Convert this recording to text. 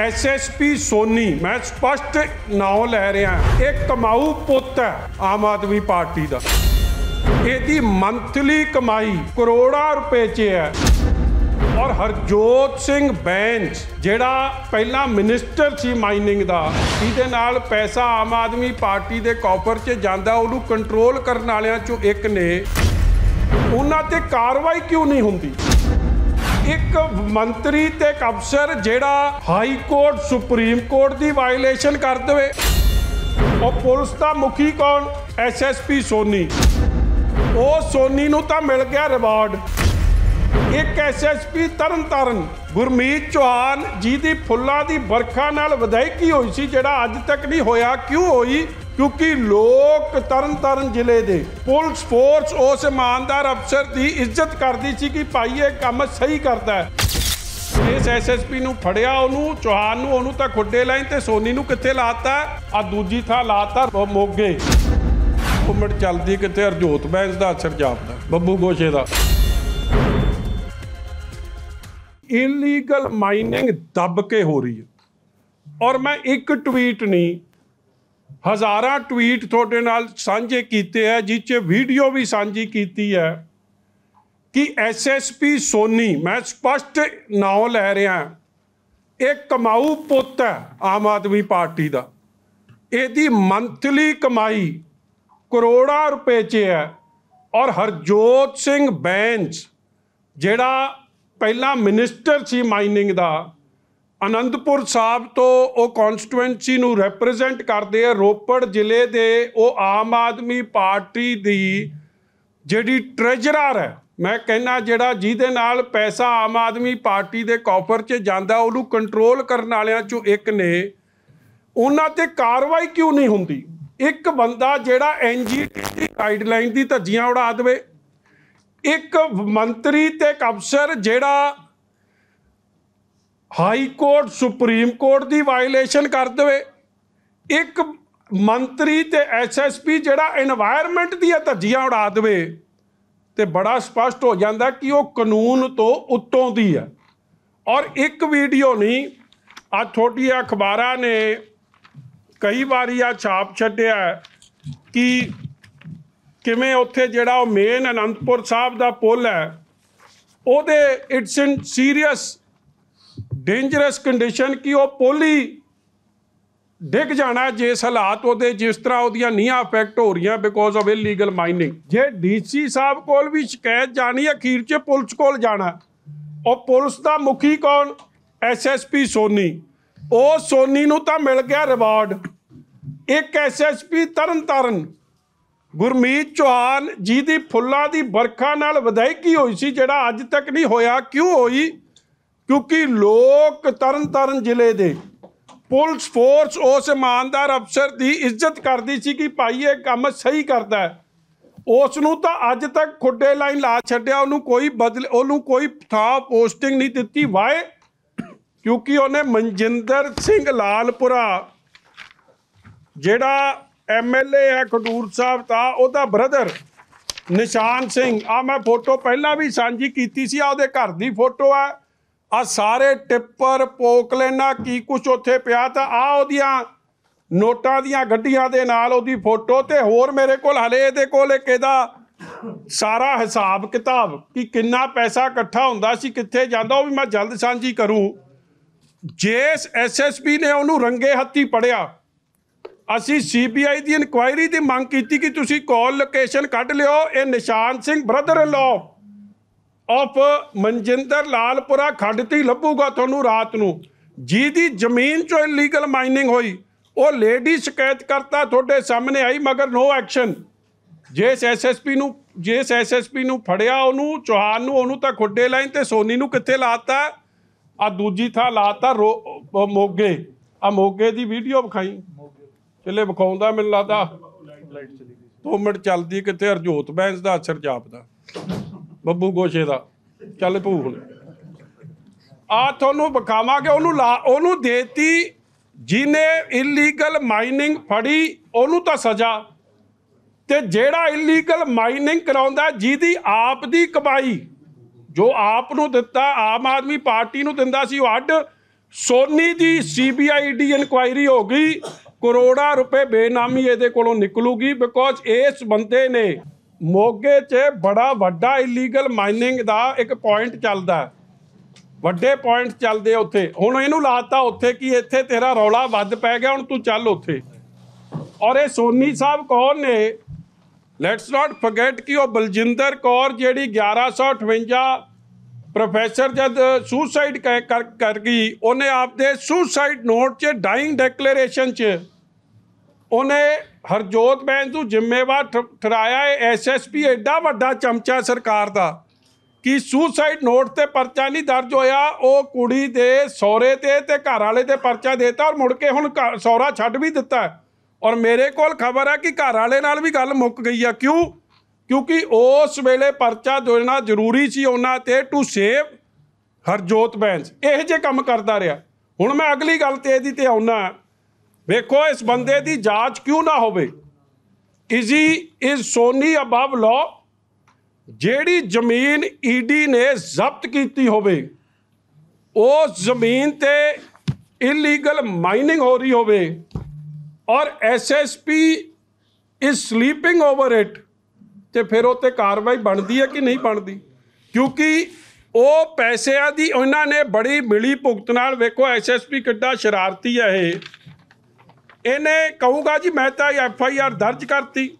SSP Soni ਮੈਂ ਸਪਸ਼ਟ ਨਾਮ ਲੈ ਰਿਹਾ ਇਹ ਕਮਾਊ ਪੁੱਤ ਹੈ ਆਮ ਆਦਮੀ ਪਾਰਟੀ ਦਾ ਇਹਦੀ ਮੰਥਲੀ ਕਮਾਈ ਕਰੋੜਾਂ ਰੁਪਏ 'ਚ ਹੈ ਔਰ ਹਰਜੋਤ ਸਿੰਘ ਬੈਂਚ ਜਿਹੜਾ ਪਹਿਲਾ ਮਿਨਿਸਟਰ ਸੀ ਮਾਈਨਿੰਗ ਦਾ ਇਹਦੇ ਨਾਲ ਪੈਸਾ ਆਮ ਆਦਮੀ ਪਾਰਟੀ ਦੇ ਕਾਫਰ 'ਚ ਜਾਂਦਾ ਉਹਨੂੰ ਕੰਟਰੋਲ ਕਰਨ ਵਾਲਿਆਂ 'ਚੋਂ ਇੱਕ ਨੇ ਉਹਨਾਂ ਤੇ ਕਾਰਵਾਈ ਕਿਉਂ ਨਹੀਂ ਹੁੰਦੀ ਇੱਕ ਮੰਤਰੀ ਤੇ ਇੱਕ ਅਫਸਰ ਜਿਹੜਾ ਹਾਈ ਕੋਰਟ ਸੁਪਰੀਮ ਕੋਰਟ ਦੀ ਵਾਇਲੇਸ਼ਨ ਕਰ ਦੇਵੇ ਉਹ ਪੁਲਿਸ ਦਾ ਮੁਖੀ ਕੌਣ ਐਸਐਸਪੀ ਸੋਨੀ ਉਹ ਸੋਨੀ ਨੂੰ ਤਾਂ ਮਿਲ ਗਿਆ ਰਿਵਾਰਡ ਇੱਕ ਐਸਐਸਪੀ ਤਰਨਤਾਰਨ ਗੁਰਮੀਤ ਚੌਹਾਨ ਜੀ ਦੀ ਫੁੱਲਾਂ ਦੀ ਵਰਖਾ ਨਾਲ ਵਿਦਾਇਗੀ ਹੋਈ ਸੀ ਜਿਹੜਾ ਅੱਜ ਤੱਕ ਨਹੀਂ ਹੋਇਆ ਕਿਉਂ ਹੋਈ ਕਿਉਂਕਿ ਲੋਕ ਤਰਨਤਾਰਨ ਜ਼ਿਲ੍ਹੇ ਦੇ ਪੁਲਿਸ ਫੋਰਸ ਉਸ ਇਮਾਨਦਾਰ ਅਫਸਰ ਦੀ ਇੱਜ਼ਤ ਕਰਦੀ ਸੀ ਕਿ ਭਾਈ ਇਹ ਕੰਮ ਸਹੀ ਕਰਦਾ ਹੈ ਇਸ ਐਸਐਸਪੀ ਨੂੰ ਫੜਿਆ ਉਹਨੂੰ ਚੋਹਾਨ ਨੂੰ ਉਹਨੂੰ ਤਾਂ ਖੁੱਡੇ ਲਾਈਨ ਤੇ ਸੋਨੀ ਨੂੰ ਕਿੱਥੇ ਲਾਤਾ ਆ ਦੂਜੀ ਥਾਂ ਲਾਤਾ ਮੋਗੇ ਘੁੰਮੜ ਚੱਲਦੀ ਕਿਤੇ ਹਰਜੋਤ ਬੈਂਸ ਦਾ ਅਸਰ ਜਾਪਦਾ ਬੱਬੂ ਗੋਸ਼ੇ ਦਾ ਇਲੀਗਲ ਮਾਈਨਿੰਗ ਦੱਬ ਕੇ ਹੋ ਰਹੀ ਹੈ ਔਰ ਮੈਂ ਇੱਕ ਟਵੀਟ ਨਹੀਂ ਹਜ਼ਾਰਾਂ ਟਵੀਟ ਤੁਹਾਡੇ ਨਾਲ ਸਾਂਝੇ ਕੀਤੇ ਆ ਜਿਸ 'ਚ ਵੀਡੀਓ ਵੀ ਸਾਂਝੀ ਕੀਤੀ ਹੈ ਕਿ ਐਸਐਸਪੀ ਸੋਨੀ ਮੈਂ ਸਪਸ਼ਟ ਨਾਮ ਲੈ ਰਿਹਾ ਇਹ ਕਮਾਊ ਪੁੱਤ ਹੈ ਆਮ ਆਦਮੀ ਪਾਰਟੀ ਦਾ ਇਹਦੀ ਮੰਥਲੀ ਕਮਾਈ ਕਰੋੜਾਂ ਰੁਪਏ 'ਚ ਹੈ ਔਰ ਹਰਜੋਤ ਸਿੰਘ ਬੈਂਚ ਜਿਹੜਾ ਪਹਿਲਾ ਮਿਨਿਸਟਰ ਸੀ ਮਾਈਨਿੰਗ ਦਾ ਅਨੰਦਪੁਰ ਸਾਹਿਬ ਤੋਂ ਉਹ ਕਨਸਟੀਟੂਐਂਸੀ ਨੂੰ ਰਿਪਰੈਜ਼ੈਂਟ ਕਰਦੇ ਆ ਰੋਪੜ ਜ਼ਿਲ੍ਹੇ ਦੇ ਉਹ ਆਮ ਆਦਮੀ ਪਾਰਟੀ ਦੀ ਜਿਹੜੀ ਟ੍ਰੈਜਰਰ ਹੈ ਮੈਂ ਕਹਿੰਦਾ ਜਿਹੜਾ ਜਿਹਦੇ ਨਾਲ ਪੈਸਾ ਆਮ ਆਦਮੀ ਪਾਰਟੀ ਦੇ ਕਾਫਰ 'ਚ ਜਾਂਦਾ ਉਹਨੂੰ ਕੰਟਰੋਲ ਕਰਨ ਵਾਲਿਆਂ 'ਚੋਂ ਇੱਕ ਨੇ ਉਹਨਾਂ ਤੇ ਕਾਰਵਾਈ ਕਿਉਂ ਨਹੀਂ ਹੁੰਦੀ ਇੱਕ ਬੰਦਾ ਜਿਹੜਾ ਐਨਜੀਟੀ ਦੀ ਗਾਈਡਲਾਈਨ ਦੀ ਧੱਜੀਆਂ ਉਡਾ ਦੇਵੇ ਇੱਕ ਮੰਤਰੀ ਤੇ ਇੱਕ ਅਫਸਰ ਜਿਹੜਾ ਹਾਈ ਕੋਰਟ ਸੁਪਰੀਮ ਕੋਰਟ ਦੀ ਵਾਇਲੇਸ਼ਨ ਕਰ ਦੇਵੇ ਇੱਕ ਮੰਤਰੀ ਤੇ ਐਸਐਸਪੀ ਜਿਹੜਾ এনवायरमेंट ਦੀਆਂ ਧੱਜੀਆਂ ਉਡਾ ਦੇਵੇ ਤੇ ਬੜਾ ਸਪਸ਼ਟ ਹੋ ਜਾਂਦਾ ਕਿ ਉਹ ਕਾਨੂੰਨ ਤੋਂ ਉੱਤੋਂ ਦੀ ਹੈ ਔਰ ਇੱਕ ਵੀਡੀਓ ਨਹੀਂ ਆ ਛੋਟੀਆਂ ਅਖਬਾਰਾਂ ਨੇ ਕਈ ਵਾਰੀ ਆ ਛਾਪ ਛੱਡਿਆ ਕਿ ਕਿਵੇਂ ਉੱਥੇ ਜਿਹੜਾ ਉਹ ਮੇਨ ਅਨੰਦਪੁਰ ਸਾਹਿਬ ਦਾ ਪੁਲ ਹੈ ਉਹਦੇ it's in serious dangerous condition ਕਿ ਉਹ ਪੋਲੀ ਡਿੱਗ ਜਾਣਾ ਜੇ ਹਾਲਾਤ ਉਹਦੇ ਜਿਸ ਤਰ੍ਹਾਂ ਉਹਦੀਆਂ ਨੀਆਂ ਅਫੈਕਟ ਹੋ ਰਹੀਆਂ ਬਿਕੋਜ਼ ਆਫ ਇਲੀਗਲ ਮਾਈਨਿੰਗ ਜੇ ਡੀਸੀ ਸਾਹਿਬ ਕੋਲ ਵੀ ਸ਼ਿਕਾਇਤ ਜਾਣੀ ਅਖੀਰ 'ਚ ਪੁਲਿਸ ਕੋਲ ਜਾਣਾ ਉਹ ਪੁਲਿਸ ਦਾ ਮੁਖੀ ਕੌਣ ਐਸਐਸਪੀ ਸੋਨੀ ਉਹ ਸੋਨੀ ਨੂੰ ਤਾਂ ਮਿਲ ਗਿਆ ਰਿਵਾਰਡ ਇੱਕ ਐਸਐਸਪੀ ਤਰਨਤਾਰਨ ਗੁਰਮੀਤ ਚੌਹਾਨ ਜੀ ਦੀ ਫੁੱਲਾਂ ਦੀ ਵਰਖਾ ਨਾਲ ਵਿਦਾਇਗੀ ਹੋਈ ਸੀ ਜਿਹੜਾ ਅੱਜ ਤੱਕ ਨਹੀਂ ਹੋਇਆ ਕਿਉਂ ਹੋਈ ਕਿਉਂਕਿ ਲੋਕ ਤਰਨਤਾਰਨ ਜ਼ਿਲ੍ਹੇ ਦੇ ਪੁਲਿਸ ਫੋਰਸ ਉਸ ਇਮਾਨਦਾਰ ਅਫਸਰ ਦੀ ਇੱਜ਼ਤ ਕਰਦੀ ਸੀ ਕਿ ਭਾਈ ਇਹ ਕੰਮ ਸਹੀ ਕਰਦਾ ਹੈ ਉਸ ਨੂੰ ਤਾਂ ਅੱਜ ਤੱਕ ਖੁੱਡੇ ਲਾਈਨ ਲਾ ਛੱਡਿਆ ਉਹਨੂੰ ਕੋਈ ਬਦਲ ਉਹਨੂੰ ਕੋਈ ਥਾ ਪੋਸਟਿੰਗ ਨਹੀਂ ਦਿੱਤੀ ਵਾਏ ਕਿਉਂਕਿ ਉਹਨੇ ਮਨਜਿੰਦਰ ਸਿੰਘ ਲਾਲਪੁਰਾ ਜਿਹੜਾ ਐਮਐਲਏ ਹੈ ਖਡੂਰ ਸਾਹਿਬ ਦਾ ਉਹਦਾ ਬ੍ਰਦਰ ਨਿਸ਼ਾਨ ਸਿੰਘ ਆ ਮੈਂ ਫੋਟੋ ਪਹਿਲਾਂ ਵੀ ਸਾਂਝੀ ਕੀਤੀ ਸੀ ਆ ਉਹਦੇ ਘਰ ਦੀ ਫੋਟੋ ਆ ਆ ਸਾਰੇ ਟਿੱਪਰ ਪੋਕਲੇਨਾ ਕੀ ਕੁਛ ਉੱਥੇ ਪਿਆ ਤਾਂ ਆ ਉਹਦੀਆਂ ਨੋਟਾਂ ਦੀਆਂ ਗੱਡੀਆਂ ਦੇ ਨਾਲ ਉਹਦੀ ਫੋਟੋ ਤੇ ਹੋਰ ਮੇਰੇ ਕੋਲ ਹਲੇ ਇਹਦੇ ਕੋਲ ਇੱਕ ਇਹਦਾ ਸਾਰਾ ਹਿਸਾਬ ਕਿਤਾਬ ਕਿ ਕਿੰਨਾ ਪੈਸਾ ਇਕੱਠਾ ਹੁੰਦਾ ਸੀ ਕਿੱਥੇ ਜਾਂਦਾ ਉਹ ਵੀ ਮੈਂ ਜਲਦ ਸਾਂਝੀ ਕਰੂੰ ਜੇਸ ਐਸਐਸਪੀ ਨੇ ਉਹਨੂੰ ਰੰਗੇ ਹੱਥੀ ਪੜਿਆ ਅਸੀਂ ਸੀਬੀਆਈ ਦੀ ਇਨਕੁਆਇਰੀ ਦੀ ਮੰਗ ਕੀਤੀ ਕਿ ਤੁਸੀਂ ਕਾਲ ਲੋਕੇਸ਼ਨ ਕੱਢ ਲਿਓ ਇਹ Nishan Singh brother in law of Manjinder Lalpura ਖੱਡ ਤੇ ਲੱਭੂਗਾ ਤੁਹਾਨੂੰ ਰਾਤ ਨੂੰ ਜਿਹਦੀ ਜ਼ਮੀਨ ਚੋਂ ਇਲੀਗਲ ਮਾਈਨਿੰਗ ਹੋਈ ਉਹ ਲੇਡੀ ਸ਼ਿਕਾਇਤ ਕਰਤਾ ਤੁਹਾਡੇ ਸਾਹਮਣੇ ਆਈ ਮਗਰ ਨੋ ਐਕਸ਼ਨ ਜੇਸ ਐਸਐਸਪੀ ਨੂੰ ਜੇਸ ਐਸਐਸਪੀ ਨੂੰ ਫੜਿਆ ਉਹਨੂੰ ਚੋਹਾਨ ਨੂੰ ਉਹਨੂੰ ਤਾਂ ਖੁੱਡੇ ਲਾਈਨ ਤੇ ਸੋਨੀ ਨੂੰ ਕਿੱਥੇ ਲਾਤਾ ਆ ਦੂਜੀ ਥਾਂ ਲਾਤਾ ਮੋਗੇ ਆ ਮੋਗੇ ਦੀ ਵੀਡੀਓ ਵਿਖਾਈ ਚਲੇ ਵਿਖਾਉਂਦਾ ਮੈਨੂੰ ਲੱਗਦਾ ਤੋਂ ਮਿੰਟ ਚੱਲਦੀ ਕਿੱਥੇ ਹਰਜੋਤ ਬੈਂਸ ਦਾ ਅਸਰ ਜਾਪਦਾ ਬੱਬੂ ਗੋਸ਼ੇ ਦਾ ਚੱਲ ਭੂ ਹੁਣ ਆ ਤੁਹਾਨੂੰ ਬਖਾਵਾਂਗੇ ਉਹਨੂੰ ਉਹਨੂੰ ਦੇਤੀ ਜਿਨੇ ਇਲੀਗਲ ਮਾਈਨਿੰਗ ਫੜੀ ਉਹਨੂੰ ਤਾਂ ਸਜ਼ਾ ਤੇ ਜਿਹੜਾ ਇਲੀਗਲ ਮਾਈਨਿੰਗ ਕਰਾਉਂਦਾ ਜਿਹਦੀ ਆਪ ਦੀ ਕਮਾਈ ਜੋ ਆਪ ਨੂੰ ਦਿੱਤਾ ਆਮ ਆਦਮੀ ਪਾਰਟੀ ਨੂੰ ਦਿੰਦਾ ਸੀ ਉਹ ਅੱਡ ਸੋਨੀ ਦੀ ਸੀਬੀਆਈ ਡੀ ਇਨਕੁਆਇਰੀ ਹੋ ਗਈ ਕਰੋੜਾ ਰੁਪਏ ਬੇਨਾਮੀ ਇਹਦੇ ਕੋਲੋਂ ਨਿਕਲੂਗੀ ਬਿਕੋਜ਼ ਇਸ ਬੰਦੇ ਨੇ ਮੋਗੇ 'ਚ ਬੜਾ ਵੱਡਾ ਇਲੀਗਲ ਮਾਈਨਿੰਗ ਦਾ ਇੱਕ ਪੁਆਇੰਟ ਚੱਲਦਾ ਵੱਡੇ ਪੁਆਇੰਟ ਚੱਲਦੇ ਉੱਥੇ ਹੁਣ ਇਹਨੂੰ ਲਾਤਾ ਉੱਥੇ ਕਿ ਇੱਥੇ ਤੇਰਾ ਰੌਲਾ ਵੱਧ ਪੈ ਗਿਆ ਹੁਣ ਤੂੰ ਚੱਲ ਉੱਥੇ ਔਰ ਇਹ ਸੋਨੀ ਸਾਹਿਬ ਕੌਣ ਨੇ ਲੈਟਸ ਨਾਟ ਫੋਰਗੇਟ ਕਿ ਉਹ ਬਲਜਿੰਦਰ ਕੌਰ ਜਿਹੜੀ 1158 ਪ੍ਰੋਫੈਸਰ ਜਦ ਸੁਸਾਈਡ ਕਰ ਗਈ ਉਹਨੇ ਆਪਦੇ ਸੁਸਾਈਡ ਨੋਟ 'ਚ ਡਾਈਂਗ ਡੈਕਲੇਰੇਸ਼ਨ 'ਚ ਉਹਨੇ ਹਰਜੋਤ ਬੈਂਸ ਨੂੰ ਜ਼ਿੰਮੇਵਾਰ ਠਰਾਇਆ ਹੈ ਐਸਐਸਪੀ ਐਡਾ ਵੱਡਾ ਚਮਚਾ ਸਰਕਾਰ ਦਾ ਕਿ ਸੁਸਾਈਡ ਨੋਟ ਤੇ ਪਰਚਾ ਨਹੀਂ ਦਰਜ ਹੋਇਆ ਉਹ ਕੁੜੀ ਦੇ ਸਹੁਰੇ ਤੇ ਤੇ ਘਰ ਵਾਲੇ ਤੇ ਪਰਚਾ ਦਿੱਤਾ ਔਰ ਮੁੜ ਕੇ ਹੁਣ ਸਹੁਰਾ ਛੱਡ ਵੀ ਦਿੱਤਾ ਔਰ ਮੇਰੇ ਕੋਲ ਖਬਰ ਹੈ ਕਿ ਘਰ ਵਾਲੇ ਨਾਲ ਵੀ ਗੱਲ ਮੁੱਕ ਗਈ ਆ ਕਿਉਂ ਕਿਉਂਕਿ ਉਸ ਵੇਲੇ ਪਰਚਾ ਦੇਣਾ ਜ਼ਰੂਰੀ ਸੀ ਉਹਨਾਂ ਤੇ ਟੂ ਸੇਵ ਹਰਜੋਤ ਬੈਂਸ ਇਹ ਜੇ ਕੰਮ ਕਰਦਾ ਰਿਹਾ ਹੁਣ ਮੈਂ ਅਗਲੀ ਗੱਲ ਤੇ ਇਹਦੀ ਤੇ ਆਉਣਾ ਵੇਖੋ ਇਸ ਬੰਦੇ ਦੀ ਜਾਂਚ ਕਿਉਂ ਨਾ ਹੋਵੇ ਇਜੀ ਇਸ ਇਜ਼ ਸੋਨੀ ਅਬਵ ਲਾ ਜਿਹੜੀ ਜ਼ਮੀਨ ਈਡੀ e ਨੇ ਜ਼ਬਤ ਕੀਤੀ ਹੋਵੇ ਉਸ ਜ਼ਮੀਨ ਤੇ ਇਲੀਗਲ ਮਾਈਨਿੰਗ ਹੋ ਰਹੀ ਹੋਵੇ ਔਰ ਐਸਐਸਪੀ ਇਸ ਸਲੀਪਿੰਗ ਓਵਰ ਇਟ ਤੇ ਫਿਰ ਉਹ ਤੇ ਕਾਰਵਾਈ ਬਣਦੀ ਹੈ ਕਿ ਨਹੀਂ ਬਣਦੀ ਕਿਉਂਕਿ ਉਹ ਪੈਸਿਆਂ ਦੀ ਉਹਨਾਂ ਨੇ ਬੜੀ ਮਿਲੀ ਭੁਗਤ ਨਾਲ ਵੇਖੋ ਐਸਐਸਪੀ ਕਿੱਡਾ ਸ਼ਰਾਰਤੀ ਹੈ ਇਹ ਇਹਨੇ ਕਹੂਗਾ ਜੀ ਮੈਂ ਤਾਂ ਐਫ ਆਈ ਆਰ ਦਰਜ ਕਰਤੀ